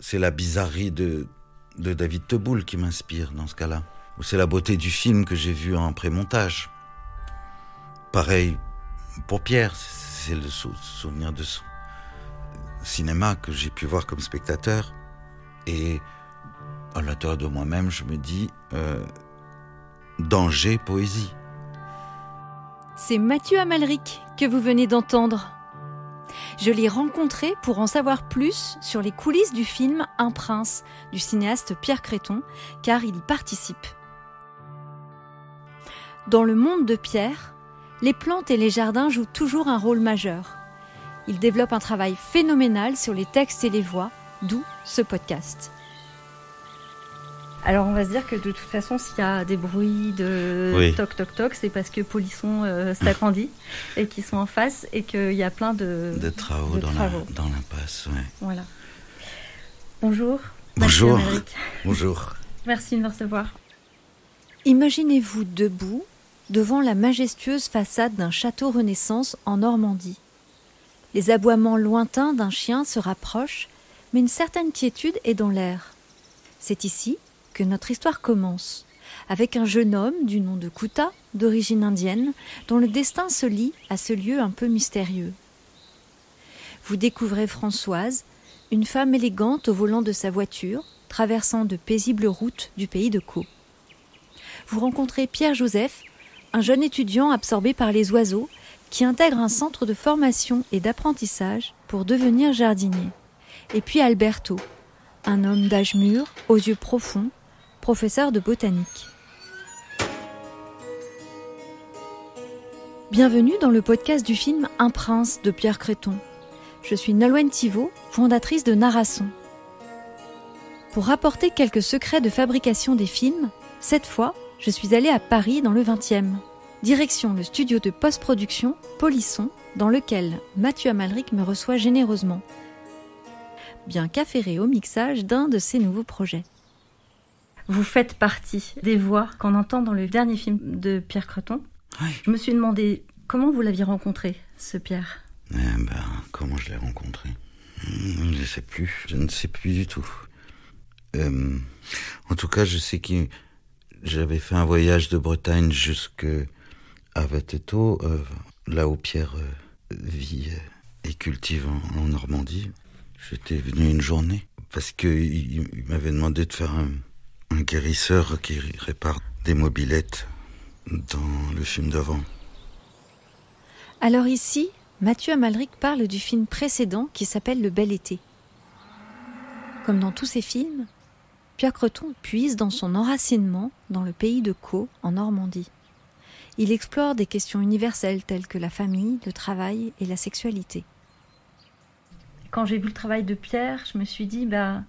c'est la bizarrerie de, David Teboul qui m'inspire dans ce cas-là. Ou c'est la beauté du film que j'ai vu en pré-montage. Pareil pour Pierre, c'est le souvenir de son cinéma que j'ai pu voir comme spectateur. Et à l'intérieur de moi-même, je me dis euh, danger, poésie. C'est Mathieu Amalric que vous venez d'entendre. Je l'ai rencontré pour en savoir plus sur les coulisses du film Un prince du cinéaste Pierre Créton, car il y participe. Dans le monde de Pierre, les plantes et les jardins jouent toujours un rôle majeur. Il développe un travail phénoménal sur les textes et les voix, d'où ce podcast. Alors on va se dire que de toute façon, s'il y a des bruits de toc toc toc, c'est parce que Polisson euh, s'agrandit et qu'ils sont en face et qu'il y a plein de, de travaux, dans, l'impasse. Ouais. Voilà. Bonjour. Bonjour. Bonjour. Merci de me recevoir. Imaginez-vous debout devant la majestueuse façade d'un château Renaissance en Normandie. Les aboiements lointains d'un chien se rapprochent, mais une certaine quiétude est dans l'air. C'est ici, que notre histoire commence, avec un jeune homme du nom de Kuta, d'origine indienne, dont le destin se lie à ce lieu un peu mystérieux. Vous découvrez Françoise, une femme élégante au volant de sa voiture, traversant de paisibles routes du pays de Caux. Vous rencontrez Pierre-Joseph, un jeune étudiant absorbé par les oiseaux, qui intègre un centre de formation et d'apprentissage pour devenir jardinier. Et puis Alberto, un homme d'âge mûr, aux yeux profonds, professeur de botanique. Bienvenue dans le podcast du film Un prince de Pierre Créton. Je suis Nolwenn Thivaud, fondatrice de Narasson. Pour rapporter quelques secrets de fabrication des films, cette fois, je suis allée à Paris dans le 20e. Direction le studio de post-production Polisson, dans lequel Mathieu Amalric me reçoit généreusement. Bien qu'affairé au mixage d'un de ses nouveaux projets vous faites partie des voix qu'on entend dans le dernier film de Pierre Creton. Je me suis demandé comment vous l'aviez rencontré, ce Pierre. Eh ben, comment je l'ai rencontré hmm, Je ne sais plus. Je ne sais plus du tout. Euh, en tout cas, je sais que j'avais fait un voyage de Bretagne jusque à Vateto, euh, là où Pierre euh, vit et cultive en, Normandie. J'étais venu une journée parce qu'il il, m'avait demandé de faire un, un guérisseur qui répare des mobilettes dans le film d'avant. Alors ici, Mathieu Amalric parle du film précédent qui s'appelle Le Bel Été. Comme dans tous ses films, Pierre Creton puise dans son enracinement dans le pays de Caux, en Normandie. Il explore des questions universelles telles que la famille, le travail et la sexualité. Quand j'ai vu le travail de Pierre, je me suis dit, bah,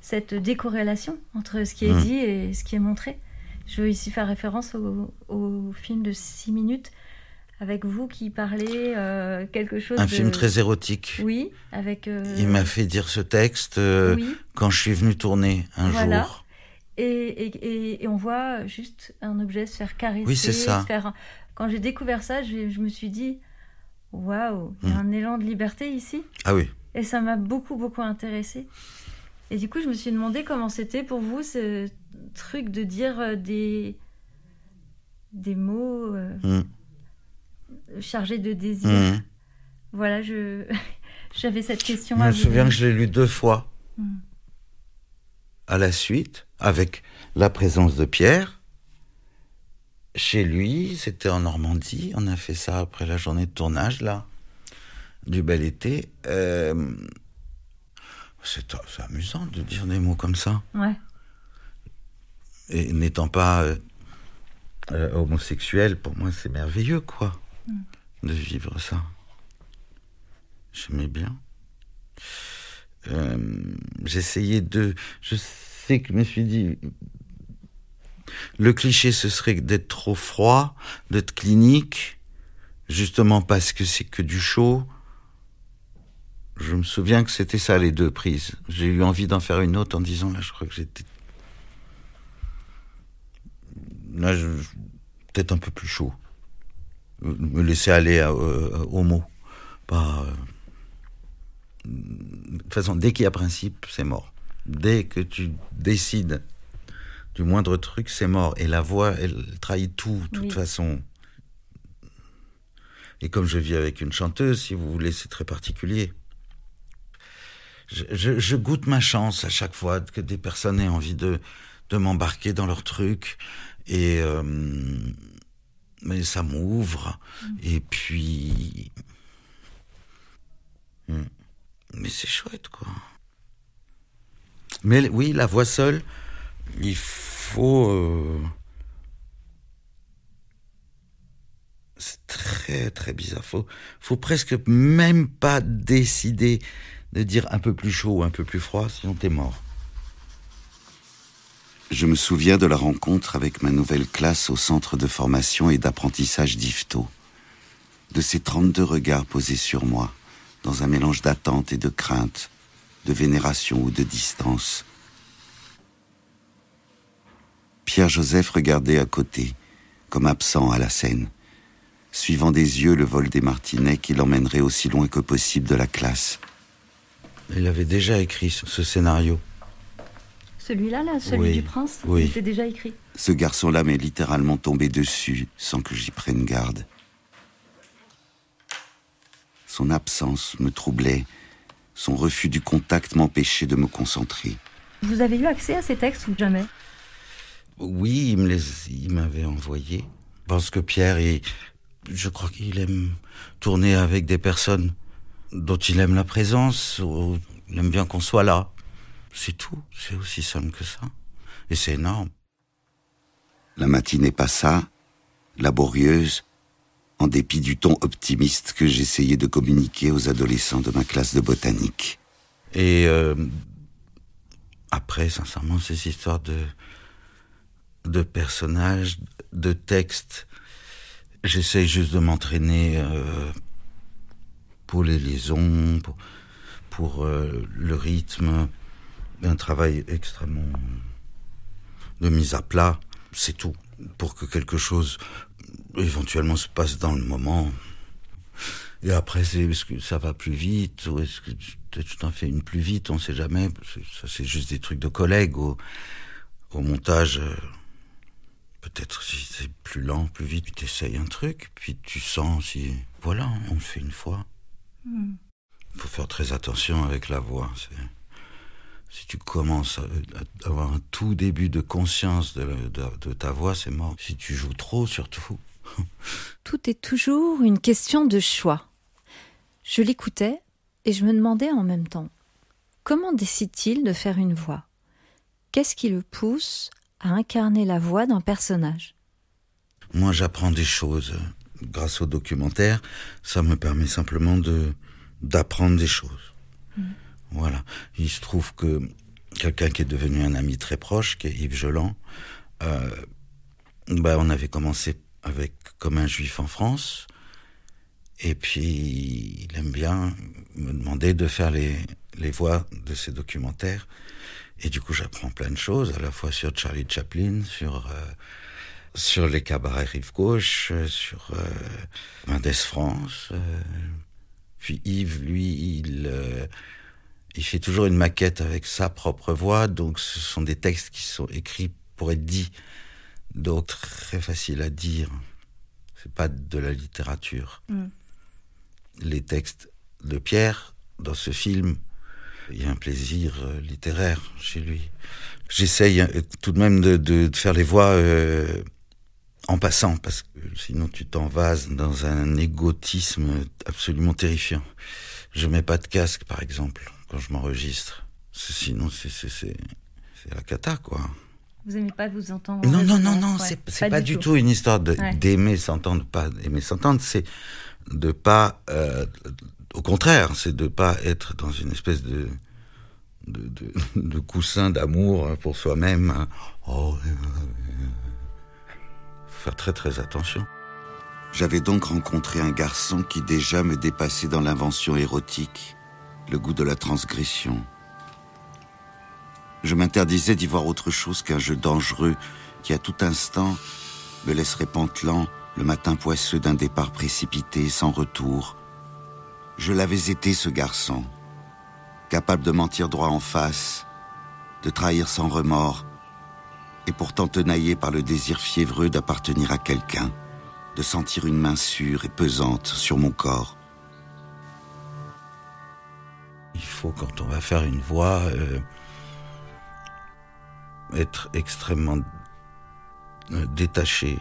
cette décorrélation entre ce qui est mmh. dit et ce qui est montré. Je veux ici faire référence au, film de 6 minutes avec vous qui parlez euh, quelque chose. Un film très érotique. Oui, avec. Euh, il m'a fait dire ce texte euh, quand je suis venu tourner un voilà. jour. Et, et, on voit juste un objet se faire caresser. Oui, c'est ça. Quand j'ai découvert ça, je, me suis dit waouh, il y a mmh. un élan de liberté ici. Ah oui. Et ça m'a beaucoup, beaucoup intéressé. Et du coup, je me suis demandé comment c'était pour vous ce truc de dire euh, des, des mots euh, mm. chargés de désir. Mm. Voilà, je j'avais cette question. Je me souviens que je l'ai lu deux fois mm. à la suite, avec la présence de Pierre. Chez lui, c'était en Normandie. On a fait ça après la journée de tournage là, du bel été. Euh, c'est amusant de dire des mots comme ça. Ouais. Et n'étant pas euh, euh, homosexuel, pour moi, c'est merveilleux, quoi, mm. de vivre ça. J'aimais bien. Euh, j'essayais de. Je sais que je me suis dit. Le cliché, ce serait d'être trop froid, d'être clinique, justement parce que c'est que du chaud je me souviens que c'était ça les deux prises. J'ai eu envie d'en faire une autre en disant là, je crois que j'étais. Là, peut-être un peu plus chaud. Me laisser aller euh, euh, au mot. Pas. Euh, de toute façon, dès qu'il y a principe, c'est mort. Dès que tu décides du moindre truc, c'est mort. Et la voix, elle trahit tout, de toute façon. Et comme je vis avec une chanteuse, si vous voulez, c'est très particulier je, goûte ma chance à chaque fois que des personnes aient envie de, m'embarquer dans leur truc. Et euh, mais ça m'ouvre. Mm. Et puis. Mm. Mais c'est chouette, quoi. Mais oui, la voix seule, il faut. Euh, c'est très, très bizarre. Faut, faut presque même pas décider de dire un peu plus chaud ou un peu plus froid, si on t'es mort. Je me souviens de la rencontre avec ma nouvelle classe au centre de formation et d'apprentissage d'IFTO, de ces 32 regards posés sur moi, dans un mélange d'attente et de crainte, de vénération ou de distance. Pierre-Joseph regardait à côté, comme absent à la scène, suivant des yeux le vol des martinets qui l'emmènerait aussi loin que possible de la classe. Il avait déjà écrit ce scénario. Celui-là, là, celui du prince, oui. il était déjà écrit. Ce garçon-là m'est littéralement tombé dessus sans que j'y prenne garde. Son absence me troublait. Son refus du contact m'empêchait de me concentrer. Vous avez eu accès à ces textes ou jamais Oui, il m'avait envoyé. Parce pense que Pierre, est. je crois qu'il aime tourner avec des personnes dont il aime la présence, ou il aime bien qu'on soit là. C'est tout, c'est aussi simple que ça. Et c'est énorme. La matinée passa, laborieuse, en dépit du ton optimiste que j'essayais de communiquer aux adolescents de ma classe de botanique. Et euh, après, sincèrement, ces histoires de, de personnages, de textes, J'essaye juste de m'entraîner. Euh, pour les liaisons, pour, euh, le rythme, un travail extrêmement de mise à plat, c'est tout, pour que quelque chose éventuellement se passe dans le moment. Et après, c'est est-ce que ça va plus vite ou est-ce que tu t'en fais une plus vite, on sait jamais. Ça, c'est juste des trucs de collègues au, montage. Euh, peut-être si c'est plus lent, plus vite, tu essayes un truc, puis tu sens si voilà, on le fait une fois. Il faut faire très attention avec la voix. Si tu commences à, avoir un tout début de conscience de ta voix, c'est mort. Si tu joues trop, surtout. Tout est toujours une question de choix. Je l'écoutais et je me demandais en même temps comment décide-t-il de faire une voix Qu'est-ce qui le pousse à incarner la voix d'un personnage Moi, j'apprends des choses grâce au documentaire, ça me permet simplement de d'apprendre des choses. Mm. Voilà. Il se trouve que quelqu'un qui est devenu un ami très proche, qui est Yves jolland, euh, ben, on avait commencé avec comme un juif en France, et puis il aime bien me demander de faire les, les voix de ses documentaires. Et du coup, j'apprends plein de choses, à la fois sur Charlie Chaplin, sur euh, sur les cabarets Rive Gauche, euh, sur euh, France. Euh, puis Yves, lui, il, euh, il fait toujours une maquette avec sa propre voix, donc ce sont des textes qui sont écrits pour être dits, donc très facile à dire. C'est pas de la littérature. Mm. Les textes de Pierre, dans ce film, il y a un plaisir littéraire chez lui. J'essaye tout de même de, faire les voix en passant, parce que sinon tu t'envases dans un égotisme absolument terrifiant. Je mets pas de casque, par exemple, quand je m'enregistre. Sinon, c'est la cata, quoi. Vous n'aimez pas vous entendre Non, non, non, non, c'est pas, du tout, une histoire d'aimer s'entendre, pas aimer s'entendre, c'est de pas. Euh, au contraire, c'est de pas être dans une espèce de. De, coussin d'amour pour soi-même. Oh, faire très très attention. J'avais donc rencontré un garçon qui déjà me dépassait dans l'invention érotique, le goût de la transgression. Je m'interdisais d'y voir autre chose qu'un jeu dangereux qui à tout instant me laisserait pantelant le matin poisseux d'un départ précipité sans retour. Je l'avais été ce garçon, capable de mentir droit en face, de trahir sans remords, et pourtant tenaillé par le désir fiévreux d'appartenir à quelqu'un, de sentir une main sûre et pesante sur mon corps. Il faut, quand on va faire une voix, euh, être extrêmement euh, détaché.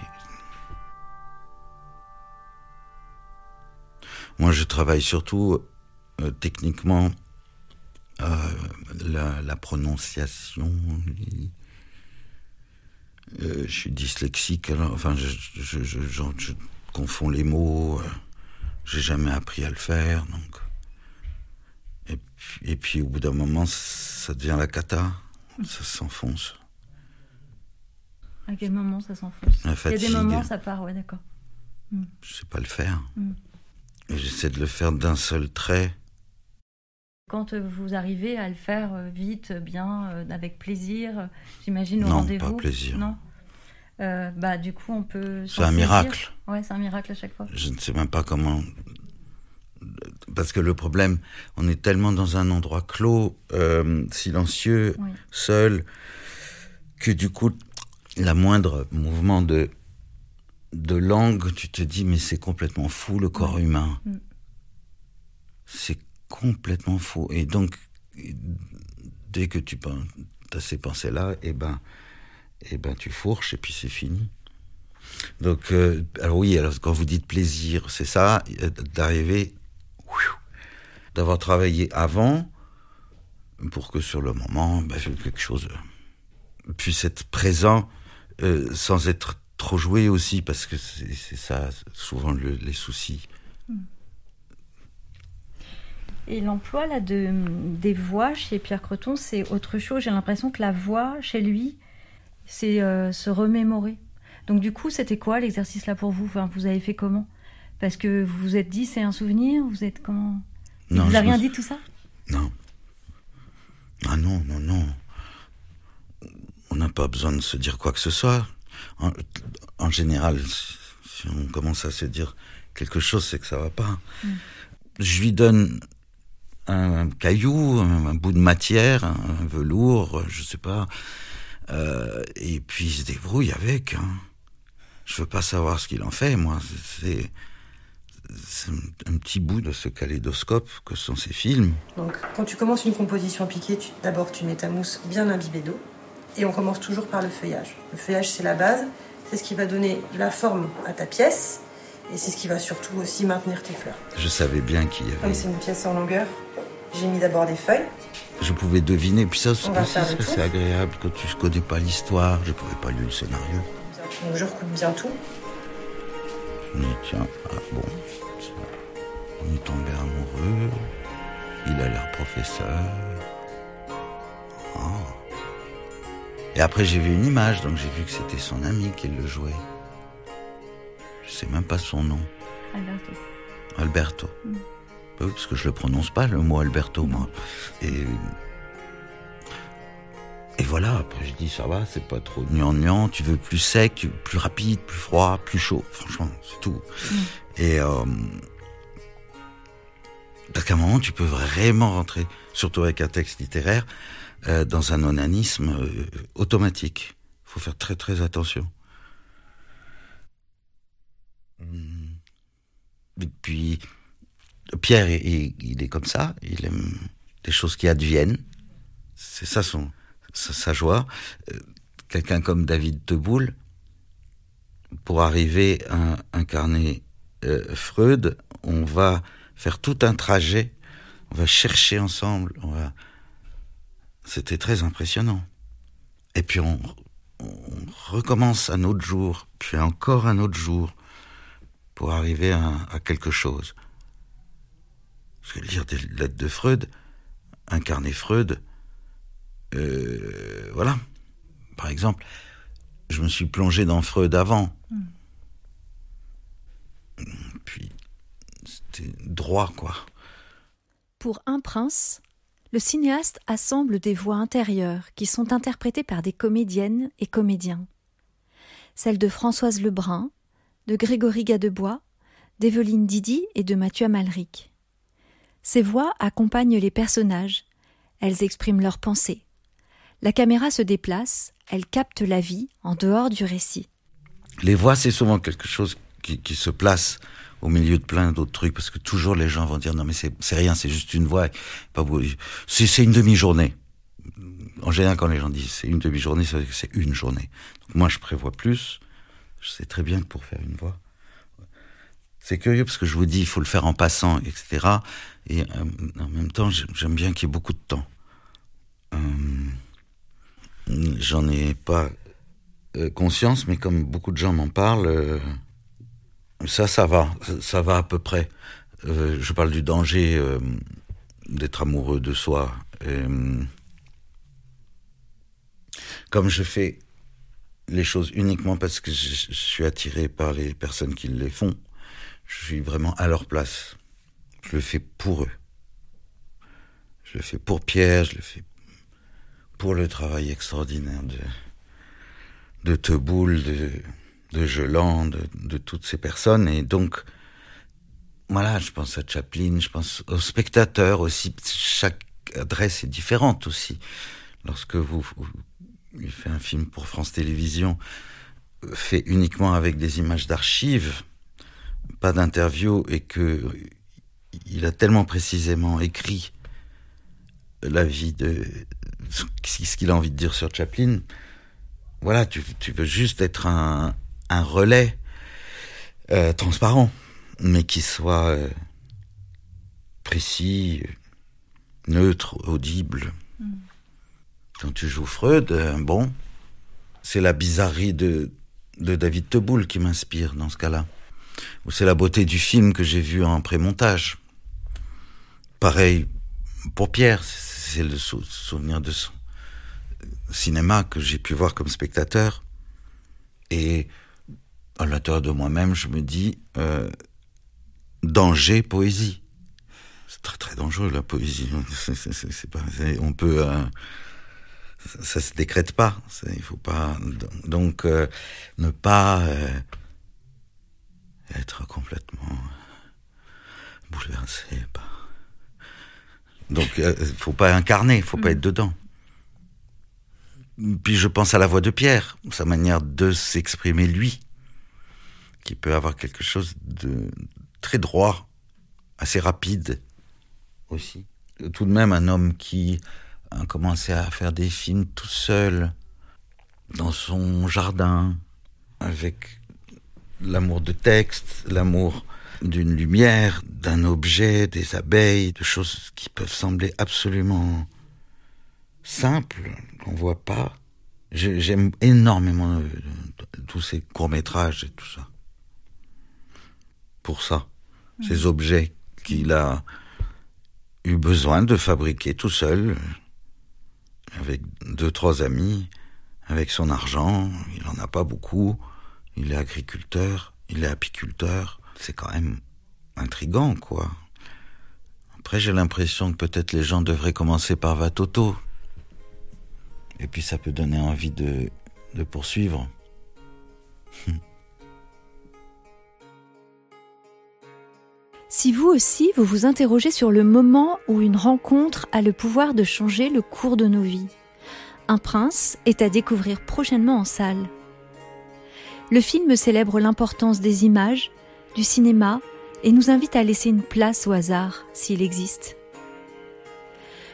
Moi, je travaille surtout euh, techniquement la, prononciation. Euh, je suis dyslexique, alors, enfin, je, confonds les mots. Euh, j'ai jamais appris à le faire, donc. Et, puis, au bout d'un moment, ça devient la cata. Ça s'enfonce. À quel moment ça s'enfonce Il y a des moments, ça part, ouais, d'accord. Je Je sais pas le faire. Hmm. J'essaie de le faire d'un seul trait. Quand vous arrivez à le faire euh, vite, euh, bien, euh, avec plaisir, j'imagine au rendez-vous. Non, pas plaisir. Non. bah, du coup, on peut. C'est un miracle. Ouais, c'est un miracle à chaque fois. Je ne sais même pas comment. Parce que le problème, on est tellement dans un endroit clos, silencieux, seul, que du coup, la moindre mouvement de, de langue, tu te dis, mais c'est complètement fou le corps humain. Mm. C'est complètement faux. Et donc, dès que tu penses, as ces pensées-là, eh ben, eh ben, tu fourches et puis c'est fini. Donc, euh, alors oui, alors quand vous dites plaisir, c'est ça, euh, d'arriver, d'avoir travaillé avant pour que sur le moment, ben, quelque chose euh, puisse être présent sans être trop joué aussi, parce que c'est ça souvent les soucis. Mm. Et l'emploi là de, des voix chez Pierre Creton, c'est autre chose. J'ai l'impression que la voix chez lui, c'est euh, se remémorer. Donc du coup, c'était quoi l'exercice là pour vous enfin, Vous avez fait comment Parce que vous vous êtes dit c'est un souvenir Vous êtes comment Vous n'avez rien dit tout ça Non. Ah non, non, non. On n'a pas besoin de se dire quoi que ce soit. En, général, si on commence à se dire quelque chose, c'est que ça va pas. Mm. Je lui donne un caillou, un, bout de matière, un, velours, je sais pas. Euh, et puis il se débrouille avec. Hein. Je veux pas savoir ce qu'il en fait, moi. C'est un, petit bout de ce kaléidoscope que sont ces films. Donc, quand tu commences une composition piquée, d'abord tu mets ta mousse bien imbibée d'eau, et on commence toujours par le feuillage. Le feuillage, c'est la base, c'est ce qui va donner la forme à ta pièce, et c'est ce qui va surtout aussi maintenir tes fleurs. Je savais bien qu'il y avait. Oui, c'est une pièce en longueur. J'ai mis d'abord des feuilles. Je pouvais deviner, puis ça, c'est agréable que tu ne connais pas l'histoire. Je ne pouvais pas lire le scénario. Donc je recoupe bien tout. tiens, ah bon, on est tombé amoureux. Il a l'air professeur. Ah. Et après, j'ai vu une image, donc j'ai vu que c'était son ami qui le jouait. Je sais même pas son nom. Alberto. Alberto. Mm. Bah parce que je le prononce pas le mot Alberto moi. Et et voilà, après je dis ça va, c'est pas trop niant tu veux plus sec, plus rapide, plus froid, plus chaud, franchement, c'est tout. Mm. Et euh, à un moment, tu peux vraiment rentrer, surtout avec un texte littéraire, euh, dans un onanisme euh, automatique. Il faut faire très très attention. Mm-hmm. Et puis, Pierre, il, est comme ça, il aime les choses qui adviennent. C'est ça son, sa, joie. Euh, quelqu'un comme David Deboul, pour arriver à incarner euh, Freud, on va faire tout un trajet, on va chercher ensemble, on va... C'était très impressionnant. Et puis on recommence un autre jour, puis encore un autre jour pour arriver à, quelque chose. Parce que lire des lettres de Freud, incarner Freud, euh, voilà. Par exemple, je me suis plongé dans Freud avant. Hmm. Puis, c'était droit, quoi. Pour un prince, le cinéaste assemble des voix intérieures qui sont interprétées par des comédiennes et comédiens. Celle de Françoise Lebrun, de Grégory Gadebois, d'Evelyne Didi et de Mathieu Amalric. Ces voix accompagnent les personnages, elles expriment leurs pensées. La caméra se déplace, elle capte la vie en dehors du récit. Les voix, c'est souvent quelque chose qui, se place au milieu de plein d'autres trucs, parce que toujours les gens vont dire non mais c'est rien, c'est juste une voix, c'est une demi-journée. En général, quand les gens disent c'est une demi-journée, c'est une journée. moi, je prévois plus, je sais très bien que pour faire une voix, c'est curieux parce que je vous dis, il faut le faire en passant, etc. Et euh, en même temps, j'aime bien qu'il y ait beaucoup de temps. Euh, j'en ai pas euh, conscience, mais comme beaucoup de gens m'en parlent, ça, ça va, ça va à peu près. je parle du danger d'être amoureux de soi. comme je fais les choses uniquement parce que je, suis attiré par les personnes qui les font. Je suis vraiment à leur place. Je le fais pour eux. Je le fais pour Pierre, je le fais pour le travail extraordinaire de, de Teboul, de, de de, de, toutes ces personnes. Et donc, voilà, je pense à Chaplin, je pense aux spectateurs aussi. Chaque adresse est différente aussi. Lorsque vous il fait un film pour France Télévisions, euh, fait uniquement avec des images d'archives, pas d'interviews, et que euh, il a tellement précisément écrit la vie de ce qu'il a envie de dire sur Chaplin. Voilà, tu, veux juste être un, relais euh, transparent, mais qui soit précis, neutre, audible. Mm. Quand tu joues Freud, euh, bon, c'est la bizarrerie de, de David Teboul qui m'inspire dans ce cas-là. Ou c'est la beauté du film que j'ai vu en pré-montage. Pareil pour Pierre, c'est le souvenir de son cinéma que j'ai pu voir comme spectateur. Et à l'intérieur de moi-même, je me dis euh, danger, poésie. C'est très très dangereux la poésie. C'est pas, on peut. Euh, ça, se décrète pas. Il faut pas donc euh, ne pas euh, être complètement bouleversé. Donc il euh, faut pas incarner, il faut pas mm. être dedans. Puis je pense à la voix de Pierre, sa manière de s'exprimer lui, qui peut avoir quelque chose de très droit, assez rapide aussi. Tout de même un homme qui a hein, commencé à faire des films tout seul, dans son jardin, avec l'amour de texte, l'amour d'une lumière, d'un objet, des abeilles, de choses qui peuvent sembler absolument simples, qu'on voit pas. J'aime énormément euh, tous ces courts-métrages et tout ça. Pour ça, ces mmh. objets qu'il a eu besoin de fabriquer tout seul avec deux, trois amis, avec son argent, il n'en a pas beaucoup, il est agriculteur, il est apiculteur, c'est quand même intrigant, quoi. Après, j'ai l'impression que peut-être les gens devraient commencer par Vatoto. Et puis ça peut donner envie de, de poursuivre. Si vous aussi, vous vous interrogez sur le moment où une rencontre a le pouvoir de changer le cours de nos vies, Un prince est à découvrir prochainement en salle. Le film célèbre l'importance des images, du cinéma, et nous invite à laisser une place au hasard, s'il existe.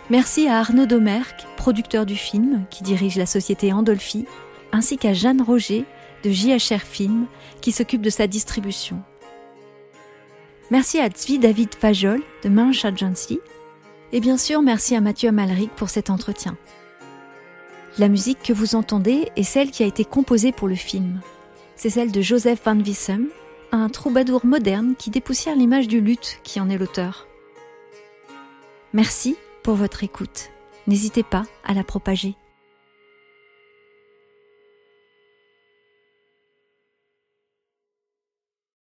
Merci à Arnaud Domerc, producteur du film, qui dirige la société Andolfi, ainsi qu'à Jeanne Roger, de JHR Film, qui s'occupe de sa distribution. Merci à Tzvi David Fajol de Manche Agency. Et bien sûr, merci à Mathieu Amalric pour cet entretien. La musique que vous entendez est celle qui a été composée pour le film. C'est celle de Joseph Van Wissem, un troubadour moderne qui dépoussière l'image du luth qui en est l'auteur. Merci pour votre écoute. N'hésitez pas à la propager.